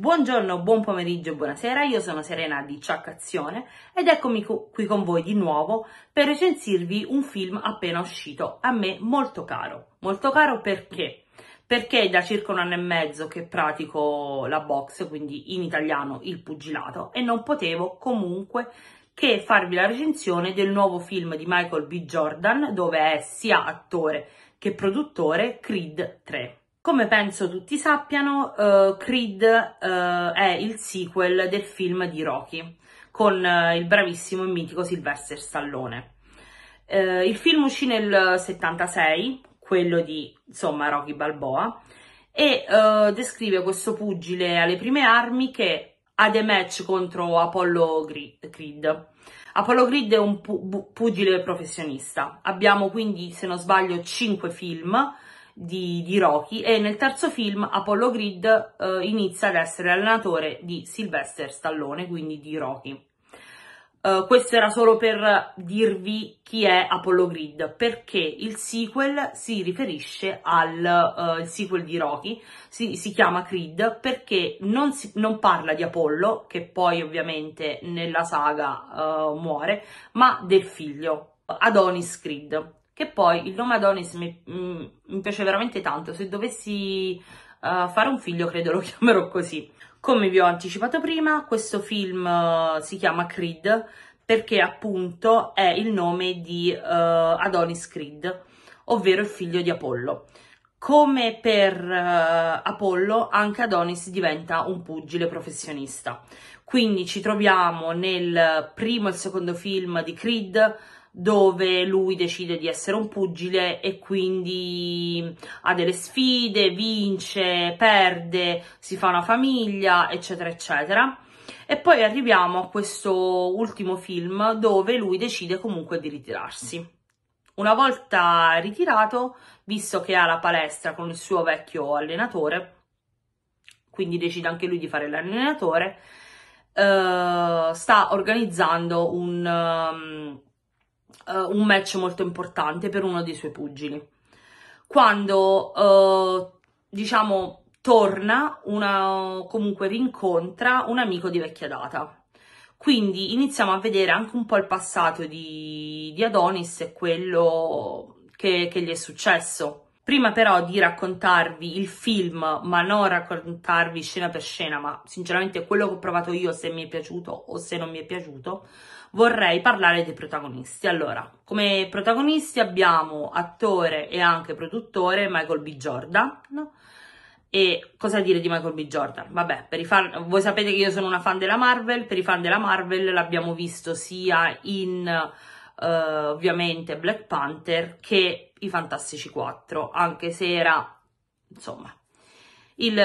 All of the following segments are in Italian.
Buongiorno, buon pomeriggio, buonasera, io sono Serena di Ciaccazione ed eccomi qui con voi di nuovo per recensirvi un film appena uscito, a me molto caro. Molto caro perché? Perché è da circa un anno e mezzo che pratico la box, quindi in italiano il pugilato, e non potevo comunque che farvi la recensione del nuovo film di Michael B. Jordan, dove è sia attore che produttore, Creed 3. Come penso tutti sappiano, uh, Creed uh, è il sequel del film di Rocky con uh, il bravissimo e mitico Sylvester Stallone. il film uscì nel 76, quello di insomma Rocky Balboa, e descrive questo pugile alle prime armi che ha dei match contro Apollo Creed. Apollo Creed è un pu- pugile professionista. Abbiamo quindi, se non sbaglio, 5 film di, di Rocky e nel terzo film Apollo Grid eh, inizia ad essere allenatore di Sylvester Stallone, quindi di Rocky. Uh, questo era solo per dirvi chi è Apollo Grid, perché il sequel si riferisce al uh, sequel di Rocky, si, si chiama Creed perché non, si, non, parla di Apollo, che poi ovviamente nella saga uh, muore, ma del figlio, Adonis Creed che poi il nome Adonis mi, mm, mi piace veramente tanto, se dovessi uh, fare un figlio credo lo chiamerò così. Come vi ho anticipato prima, questo film uh, si chiama Creed perché appunto è il nome di uh, Adonis Creed, ovvero il figlio di Apollo. Come per uh, Apollo, anche Adonis diventa un pugile professionista. Quindi ci troviamo nel primo e secondo film di Creed dove lui decide di essere un pugile e quindi ha delle sfide, vince, perde, si fa una famiglia, eccetera, eccetera. E poi arriviamo a questo ultimo film dove lui decide comunque di ritirarsi. Una volta ritirato, visto che ha la palestra con il suo vecchio allenatore, quindi decide anche lui di fare l'allenatore, uh, sta organizzando un... Um, uh, un match molto importante per uno dei suoi pugili. Quando, uh, diciamo, torna, una, comunque rincontra un amico di vecchia data. Quindi iniziamo a vedere anche un po' il passato di, di Adonis e quello che, che, gli è successo. Prima però di raccontarvi il film, ma non raccontarvi scena per scena, ma sinceramente quello che ho provato io, se mi è piaciuto o se non mi è piaciuto, vorrei parlare dei protagonisti. Allora, come protagonisti abbiamo attore e anche produttore Michael B. Jordan. No? E cosa dire di Michael B. Jordan? Vabbè, fan, voi sapete che io sono una fan della Marvel, per i fan della Marvel l'abbiamo visto sia in uh, ovviamente Black Panther che i Fantastici 4, anche se era insomma il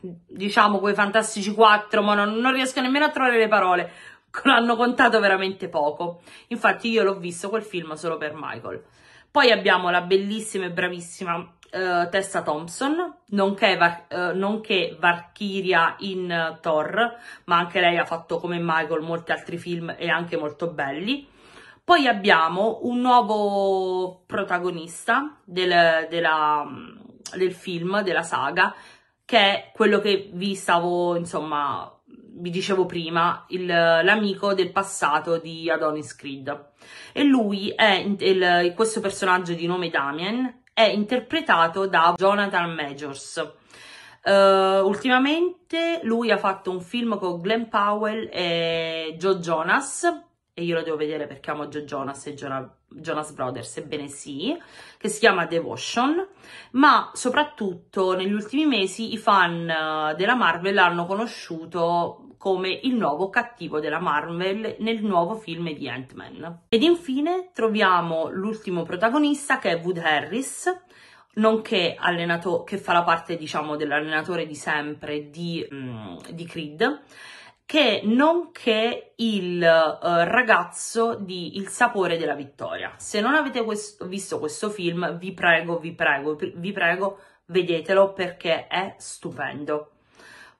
diciamo quei Fantastici 4, ma non, non riesco nemmeno a trovare le parole, l'hanno contato veramente poco. Infatti io l'ho visto quel film solo per Michael. Poi abbiamo la bellissima e bravissima uh, Tessa Thompson, nonché, var- uh, nonché Valkyria in uh, Thor, ma anche lei ha fatto come Michael molti altri film e anche molto belli. Poi abbiamo un nuovo protagonista del, della, del film, della saga, che è quello che vi stavo, insomma, vi dicevo prima, il, l'amico del passato di Adonis Creed. E lui è il, questo personaggio di nome Damien è interpretato da Jonathan Majors. Uh, ultimamente lui ha fatto un film con Glenn Powell e Joe Jonas e io lo devo vedere perché amo Joe Jonas e Jonas Brothers, ebbene sì, che si chiama Devotion, ma soprattutto negli ultimi mesi i fan eh, della Marvel l'hanno conosciuto come il nuovo cattivo della Marvel nel nuovo film di Ant-Man. Ed infine troviamo l'ultimo protagonista che è Wood Harris, nonché allenato- che fa la parte diciamo dell'allenatore di sempre di, um, di Creed, che non nonché il eh, ragazzo di Il sapore della vittoria. Se non avete questo, visto questo film, vi prego, vi prego, vi prego, vedetelo perché è stupendo.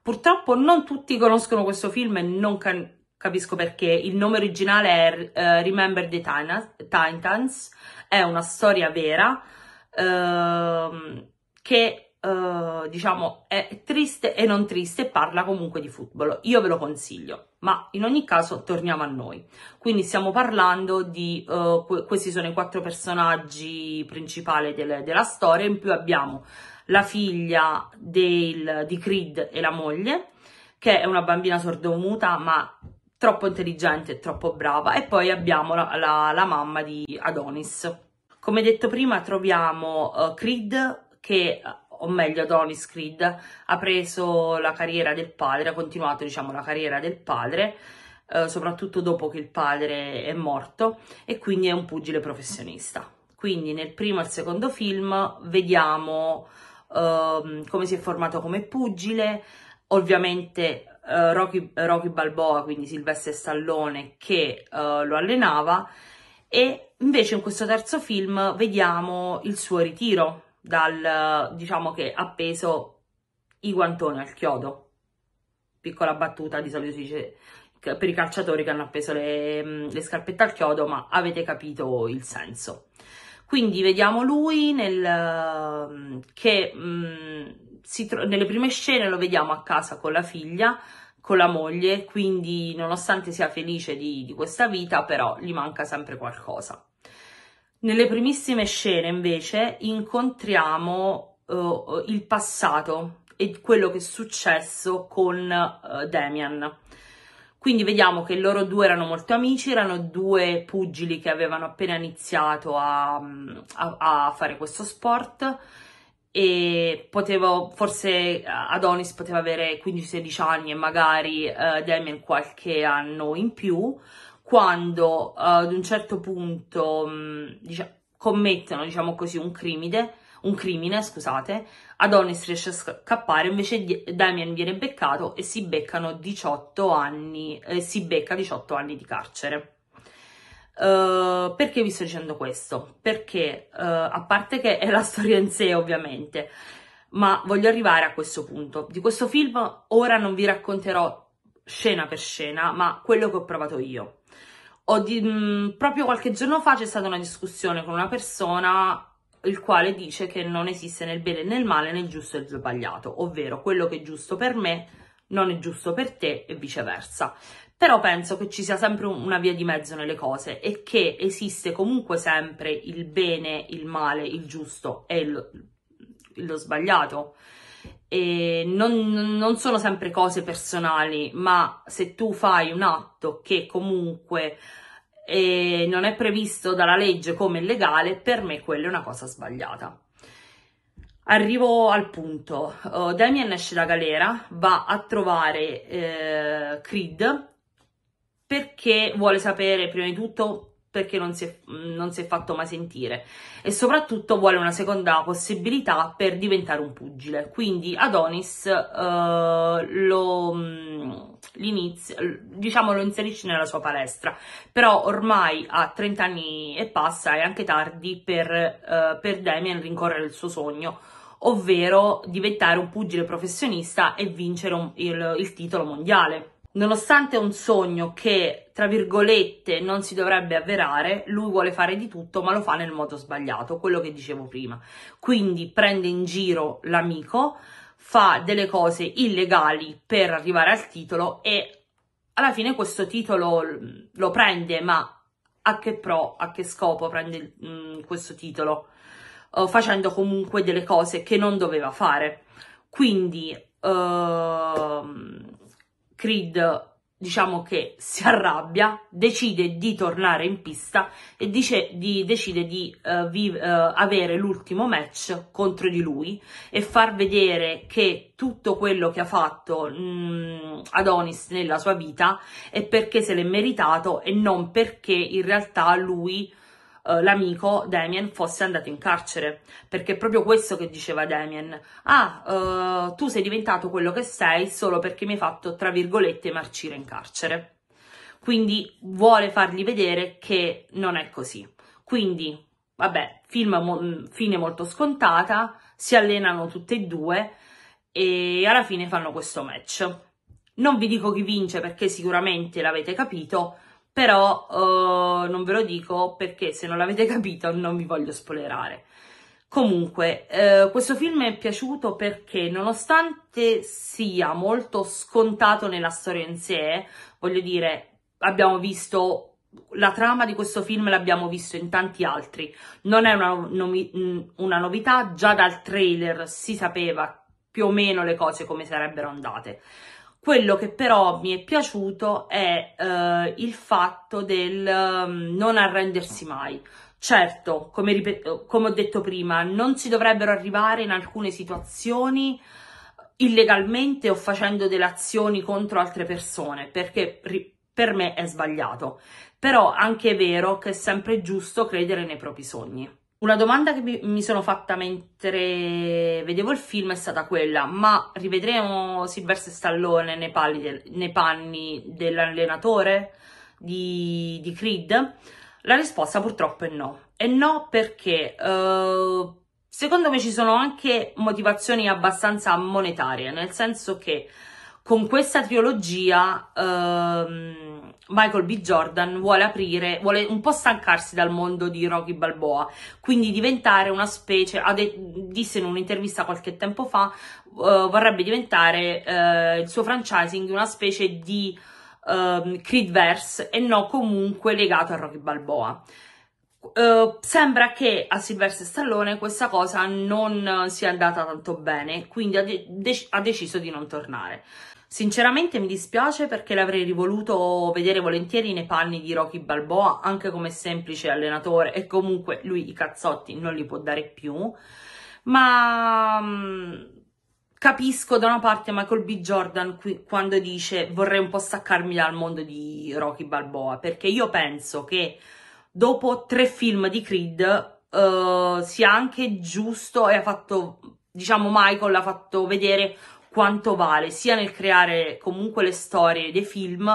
Purtroppo non tutti conoscono questo film e non can- capisco perché. Il nome originale è uh, Remember the Titans, è una storia vera uh, che eh, diciamo, è triste e non triste, parla comunque di football. Io ve lo consiglio, ma in ogni caso torniamo a noi. Quindi stiamo parlando di, eh, questi sono i quattro personaggi principali delle, della storia, in più abbiamo la figlia del, di Creed e la moglie, che è una bambina sordomuta, ma troppo intelligente e troppo brava. E poi abbiamo la, la, la mamma di Adonis. Come detto prima, troviamo uh, Creed che o meglio Adonis Creed, ha preso la carriera del padre, ha continuato diciamo la carriera del padre, eh, soprattutto dopo che il padre è morto e quindi è un pugile professionista. Quindi nel primo e il secondo film vediamo eh, come si è formato come pugile, ovviamente eh, Rocky, Rocky, Balboa, quindi Silvestre Stallone che eh, lo allenava e invece in questo terzo film vediamo il suo ritiro dal diciamo che appeso i guantoni al chiodo piccola battuta di solito si dice per i calciatori che hanno appeso le, mm, le scarpette al chiodo ma avete capito il senso quindi vediamo lui nel, mm, che mh, mm, si tro- nelle prime scene lo vediamo a casa con la figlia con la moglie quindi nonostante sia felice di, di questa vita però gli manca sempre qualcosa nelle primissime scene invece incontriamo uh, il passato e quello che è successo con uh, eh, Damian. Quindi vediamo che loro due erano molto amici, erano due pugili che avevano appena iniziato a, a, a fare questo sport e potevo, forse Adonis poteva avere 15-16 anni e magari uh, Damien qualche anno in più, quando uh, ad un certo punto mh, mm, diciamo, commettono, diciamo così, un crimine, un crimine, scusate, Adonis riesce a scappare, invece di- Damien viene beccato e si beccano 18 anni, eh, si becca 18 anni di carcere. Uh, perché vi sto dicendo questo? Perché, uh, a parte che è la storia in sé, ovviamente, ma voglio arrivare a questo punto. Di questo film ora non vi racconterò scena per scena, ma quello che ho provato io. Di, mh, proprio qualche giorno fa c'è stata una discussione con una persona il quale dice che non esiste nel bene e nel male, nel giusto e nel sbagliato, ovvero quello che è giusto per me non è giusto per te e viceversa. Però penso che ci sia sempre una via di mezzo nelle cose e che esiste comunque sempre il bene, il male, il giusto e lo, lo sbagliato e non, non sono sempre cose personali, ma se tu fai un atto che comunque eh, non è previsto dalla legge come illegale, per me quella è una cosa sbagliata. Arrivo al punto. Uh, Damien esce da galera, va a trovare eh, Creed perché vuole sapere prima di tutto perché non si, è, non si, è, fatto mai sentire e soprattutto vuole una seconda possibilità per diventare un pugile. Quindi Adonis eh, lo, mm, diciamo, lo inserisce nella sua palestra, però ormai a 30 anni e passa è anche tardi per, eh, per Damien rincorrere il suo sogno ovvero diventare un pugile professionista e vincere un, il, il titolo mondiale nonostante è un sogno che, tra virgolette, non si dovrebbe avverare, lui vuole fare di tutto, ma lo fa nel modo sbagliato, quello che dicevo prima. Quindi prende in giro l'amico, fa delle cose illegali per arrivare al titolo e alla fine questo titolo lo prende, ma a che pro, a che scopo prende mh, mm, questo titolo? Uh, facendo comunque delle cose che non doveva fare. Quindi... Uh Creed diciamo che si arrabbia, decide di tornare in pista e dice, di, decide di uh, eh, vi, uh, eh, avere l'ultimo match contro di lui e far vedere che tutto quello che ha fatto mh, mm, Adonis nella sua vita è perché se l'è meritato e non perché in realtà lui eh, l'amico Damien fosse andato in carcere, perché è proprio questo che diceva Damien. Ah, eh, tu sei diventato quello che sei solo perché mi hai fatto, tra virgolette, marcire in carcere. Quindi vuole fargli vedere che non è così. Quindi, vabbè, film mo- mm, fine molto scontata, si allenano tutte e due e alla fine fanno questo match. Non vi dico chi vince perché sicuramente l'avete capito, però uh, non ve lo dico perché se non l'avete capito non vi voglio spoilerare. Comunque, eh, questo film è piaciuto perché nonostante sia molto scontato nella storia in sé, voglio dire, abbiamo visto la trama di questo film l'abbiamo visto in tanti altri, non è una, nomi- una novità, già dal trailer si sapeva più o meno le cose come sarebbero andate. Quello che però mi è piaciuto è eh, il fatto del um, non arrendersi mai. Certo, come, ripet- come ho detto prima, non si dovrebbero arrivare in alcune situazioni illegalmente o facendo delle azioni contro altre persone, perché ri- per me è sbagliato. Però anche è vero che è sempre giusto credere nei propri sogni. Una domanda che mi, sono fatta mentre vedevo il film è stata quella, ma rivedremo Silvestre Stallone nei, de, nei panni dell'allenatore di, di, Creed? La risposta purtroppo è no. E no perché... Uh, Secondo me ci sono anche motivazioni abbastanza monetarie, nel senso che con questa trilogia ehm, Michael B. Jordan vuole aprire, vuole un po' stancarsi dal mondo di Rocky Balboa, quindi diventare una specie, disse in un'intervista qualche tempo fa, uh, vorrebbe diventare uh, il suo franchising una specie di uh, Creedverse e no comunque legato a Rocky Balboa. Uh, sembra che a Silvestre Stallone questa cosa non sia andata tanto bene, quindi ha, de ha deciso di non tornare. Sinceramente mi dispiace perché l'avrei rivoluto vedere volentieri nei panni di Rocky Balboa, anche come semplice allenatore e comunque lui i cazzotti non li può dare più, ma mm, capisco da una parte Michael B. Jordan qui, quando dice vorrei un po' staccarmi dal mondo di Rocky Balboa, perché io penso che dopo tre film di Creed uh, sia anche giusto e ha fatto, diciamo Michael ha fatto vedere quanto vale sia nel creare comunque le storie dei film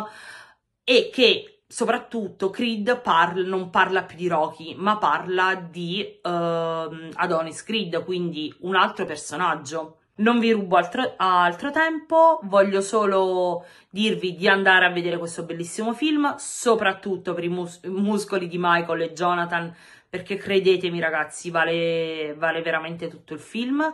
e che soprattutto Creed parla, non parla più di Rocky, ma parla di uh, Adonis Creed, quindi un altro personaggio. Non vi rubo altro, altro, tempo, voglio solo dirvi di andare a vedere questo bellissimo film, soprattutto per i mus- muscoli di Michael e Jonathan, perché credetemi ragazzi, vale, vale veramente tutto il film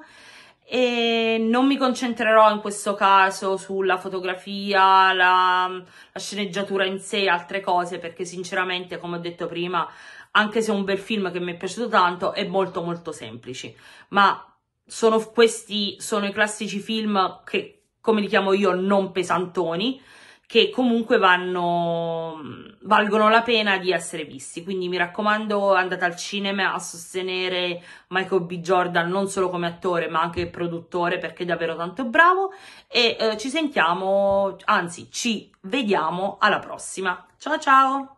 e non mi concentrerò in questo caso sulla fotografia, la, la, sceneggiatura in sé, altre cose, perché sinceramente, come ho detto prima, anche se è un bel film che mi è piaciuto tanto, è molto molto semplice. Ma sono questi, sono i classici film che, come li chiamo io, non pesantoni, che comunque vanno, valgono la pena di essere visti. Quindi mi raccomando, andate al cinema a sostenere Michael B. Jordan non solo come attore ma anche produttore perché è davvero tanto bravo. E eh, ci sentiamo, anzi, ci vediamo alla prossima. Ciao ciao!